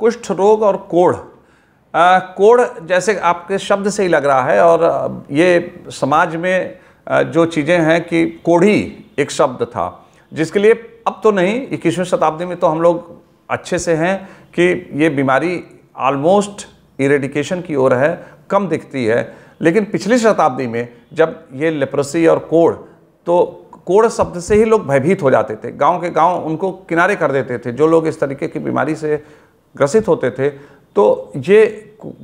कुष्ठ रोग और कोढ़ कोढ़ जैसे आपके शब्द से ही लग रहा है और ये समाज में जो चीज़ें हैं कि कोढ़ी एक शब्द था जिसके लिए अब तो नहीं इक्कीसवीं शताब्दी में तो हम लोग अच्छे से हैं कि ये बीमारी ऑलमोस्ट इरेडिकेशन की ओर है कम दिखती है लेकिन पिछली शताब्दी में जब ये लेप्रोसी और कोढ़ तो कोढ़ शब्द से ही लोग भयभीत हो जाते थे गांव के गांव उनको किनारे कर देते थे जो लोग इस तरीके की बीमारी से ग्रसित होते थे तो ये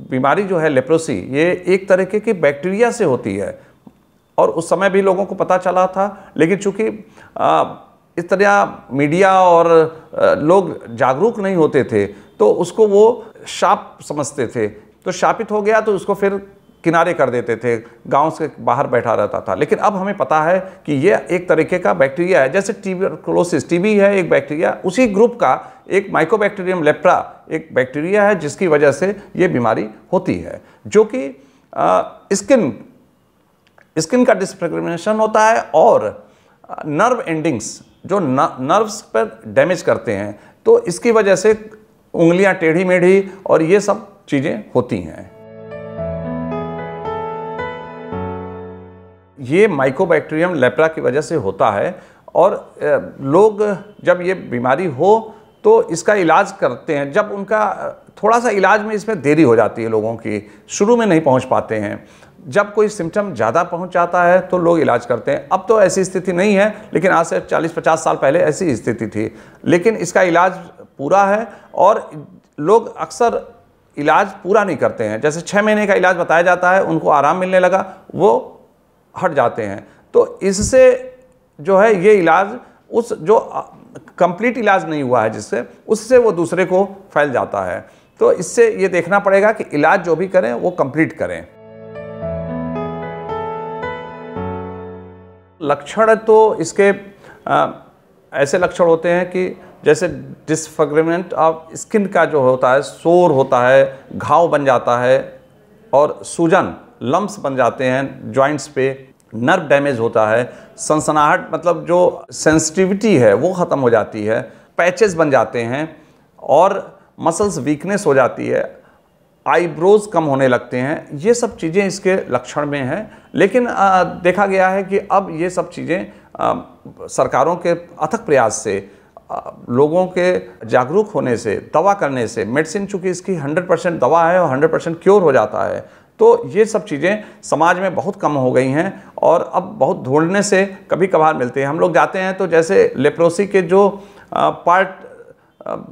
बीमारी जो है लेप्रोसी ये एक तरीके की बैक्टीरिया से होती है और उस समय भी लोगों को पता चला था लेकिन चूँकि इस तरह मीडिया और लोग जागरूक नहीं होते थे तो उसको वो शाप समझते थे तो शापित हो गया तो उसको फिर किनारे कर देते थे गांव से बाहर बैठा रहता था लेकिन अब हमें पता है कि ये एक तरीके का बैक्टीरिया है जैसे टीबरकुलोसिस टीबी है एक बैक्टीरिया उसी ग्रुप का एक माइकोबैक्टीरियम लेप्रा एक बैक्टीरिया है जिसकी वजह से ये बीमारी होती है जो कि स्किन स्किन का डिस्क्रिमिनेशन होता है और नर्व एंडिंग्स जो नर्व्स पर डैमेज करते हैं तो इसकी वजह से उंगलियां टेढ़ी मेढ़ी और ये सब चीज़ें होती हैं ये माइकोबैक्टीरियम लेप्रा की वजह से होता है और लोग जब ये बीमारी हो तो इसका इलाज करते हैं जब उनका थोड़ा सा इलाज में इसमें देरी हो जाती है लोगों की शुरू में नहीं पहुंच पाते हैं जब कोई सिम्टम ज़्यादा पहुंच जाता है तो लोग इलाज करते हैं अब तो ऐसी स्थिति नहीं है लेकिन आज से 40-50 साल पहले ऐसी स्थिति थी लेकिन इसका इलाज पूरा है और लोग अक्सर इलाज पूरा नहीं करते हैं जैसे छः महीने का इलाज बताया जाता है उनको आराम मिलने लगा वो हट जाते हैं तो इससे जो है ये इलाज उस जो कंप्लीट इलाज नहीं हुआ है जिससे उससे वो दूसरे को फैल जाता है तो इससे ये देखना पड़ेगा कि इलाज जो भी करें वो कंप्लीट करें लक्षण तो इसके आ, ऐसे लक्षण होते हैं कि जैसे डिसफग्रीमेंट ऑफ स्किन का जो होता है शोर होता है घाव बन जाता है और सूजन लम्ब्स बन जाते हैं जॉइंट्स पे नर्व डैमेज होता है सनसनाहट मतलब जो सेंसिटिविटी है वो ख़त्म हो जाती है पैचेस बन जाते हैं और मसल्स वीकनेस हो जाती है आईब्रोज कम होने लगते हैं ये सब चीज़ें इसके लक्षण में हैं लेकिन आ, देखा गया है कि अब ये सब चीज़ें सरकारों के अथक प्रयास से आ, लोगों के जागरूक होने से दवा करने से मेडिसिन चूँकि इसकी 100 परसेंट दवा है और 100 परसेंट क्योर हो जाता है तो ये सब चीज़ें समाज में बहुत कम हो गई हैं और अब बहुत ढूंढने से कभी कभार मिलते हैं हम लोग जाते हैं तो जैसे लेप्रोसी के जो पार्ट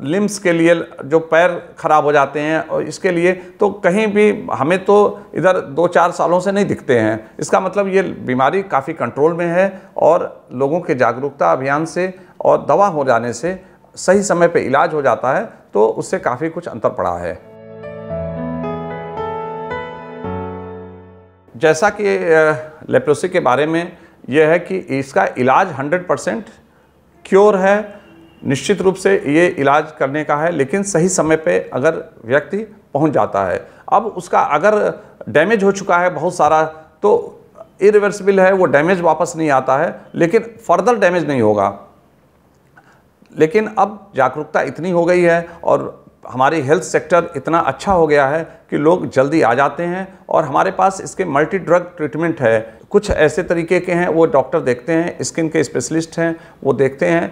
लिम्स के लिए जो पैर खराब हो जाते हैं और इसके लिए तो कहीं भी हमें तो इधर दो चार सालों से नहीं दिखते हैं इसका मतलब ये बीमारी काफ़ी कंट्रोल में है और लोगों के जागरूकता अभियान से और दवा हो जाने से सही समय पे इलाज हो जाता है तो उससे काफ़ी कुछ अंतर पड़ा है जैसा कि लेप्रोसी के बारे में यह है कि इसका इलाज 100 परसेंट क्योर है निश्चित रूप से ये इलाज करने का है लेकिन सही समय पे अगर व्यक्ति पहुंच जाता है अब उसका अगर डैमेज हो चुका है बहुत सारा तो इरिवर्सिबल है वो डैमेज वापस नहीं आता है लेकिन फर्दर डैमेज नहीं होगा लेकिन अब जागरूकता इतनी हो गई है और हमारी हेल्थ सेक्टर इतना अच्छा हो गया है कि लोग जल्दी आ जाते हैं और हमारे पास इसके मल्टी ड्रग ट्रीटमेंट है कुछ ऐसे तरीके के हैं वो डॉक्टर देखते हैं स्किन के स्पेशलिस्ट हैं वो देखते हैं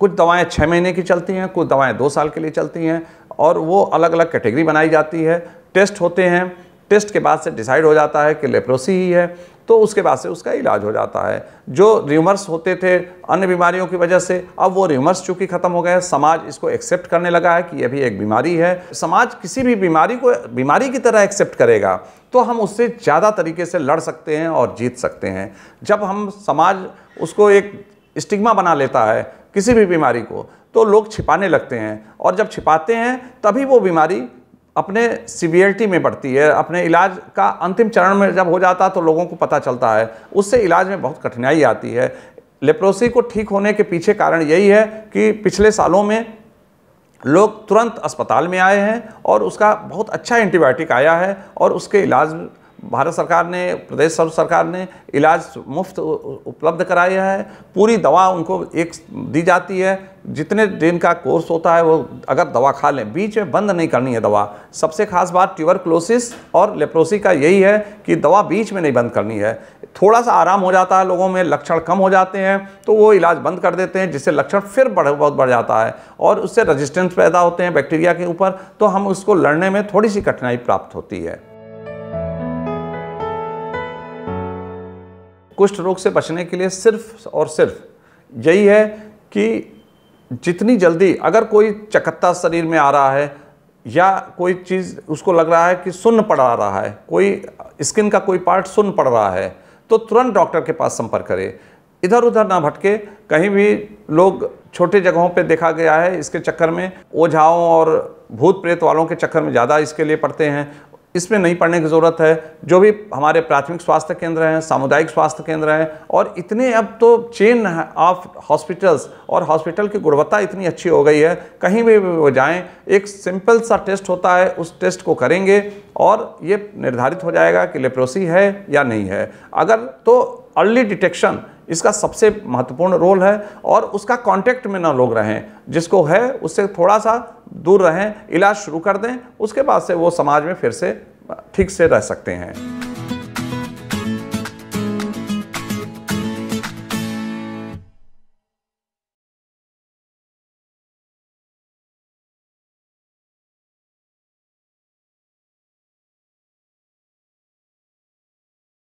कुछ दवाएं छः महीने की चलती हैं कुछ दवाएं दो साल के लिए चलती हैं और वो अलग अलग कैटेगरी बनाई जाती है टेस्ट होते हैं टेस्ट के बाद से डिसाइड हो जाता है कि लेप्रोसी ही है तो उसके बाद से उसका इलाज हो जाता है जो र्यूमर्स होते थे अन्य बीमारियों की वजह से अब वो र्यूमर्स चूँकि ख़त्म हो गए समाज इसको एक्सेप्ट करने लगा है कि यह भी एक बीमारी है समाज किसी भी बीमारी को बीमारी की तरह एक्सेप्ट करेगा तो हम उससे ज़्यादा तरीके से लड़ सकते हैं और जीत सकते हैं जब हम समाज उसको एक स्टिग्मा बना लेता है किसी भी बीमारी को तो लोग छिपाने लगते हैं और जब छिपाते हैं तभी वो बीमारी अपने सीवियरिटी में बढ़ती है अपने इलाज का अंतिम चरण में जब हो जाता है तो लोगों को पता चलता है उससे इलाज में बहुत कठिनाई आती है लेप्रोसी को ठीक होने के पीछे कारण यही है कि पिछले सालों में लोग तुरंत अस्पताल में आए हैं और उसका बहुत अच्छा एंटीबायोटिक आया है और उसके इलाज भारत सरकार ने प्रदेश सरकार ने इलाज मुफ्त उपलब्ध कराया है पूरी दवा उनको एक दी जाती है जितने दिन का कोर्स होता है वो अगर दवा खा लें बीच में बंद नहीं करनी है दवा सबसे खास बात ट्यूबरक्लोसिस और लेप्रोसी का यही है कि दवा बीच में नहीं बंद करनी है थोड़ा सा आराम हो जाता है लोगों में लक्षण कम हो जाते हैं तो वो इलाज बंद कर देते हैं जिससे लक्षण फिर बढ़ बहुत बढ़ जाता है और उससे रजिस्टेंस पैदा होते हैं बैक्टीरिया के ऊपर तो हम उसको लड़ने में थोड़ी सी कठिनाई प्राप्त होती है कुष्ठ रोग से बचने के लिए सिर्फ और सिर्फ यही है कि जितनी जल्दी अगर कोई चकत्ता शरीर में आ रहा है या कोई चीज़ उसको लग रहा है कि सुन्न पड़ रहा है कोई स्किन का कोई पार्ट सुन्न पड़ रहा है तो तुरंत डॉक्टर के पास संपर्क करें इधर उधर ना भटके कहीं भी लोग छोटे जगहों पे देखा गया है इसके चक्कर में ओझाओं और भूत प्रेत वालों के चक्कर में ज़्यादा इसके लिए पड़ते हैं इसमें नहीं पढ़ने की ज़रूरत है जो भी हमारे प्राथमिक स्वास्थ्य केंद्र हैं सामुदायिक स्वास्थ्य केंद्र हैं और इतने अब तो चेन ऑफ हॉस्पिटल्स और हॉस्पिटल की गुणवत्ता इतनी अच्छी हो गई है कहीं भी वो जाएं एक सिंपल सा टेस्ट होता है उस टेस्ट को करेंगे और ये निर्धारित हो जाएगा कि लेप्रोसी है या नहीं है अगर तो अर्ली डिटेक्शन इसका सबसे महत्वपूर्ण रोल है और उसका कांटेक्ट में ना लोग रहें जिसको है उससे थोड़ा सा दूर रहें इलाज शुरू कर दें उसके बाद से वो समाज में फिर से ठीक से रह सकते हैं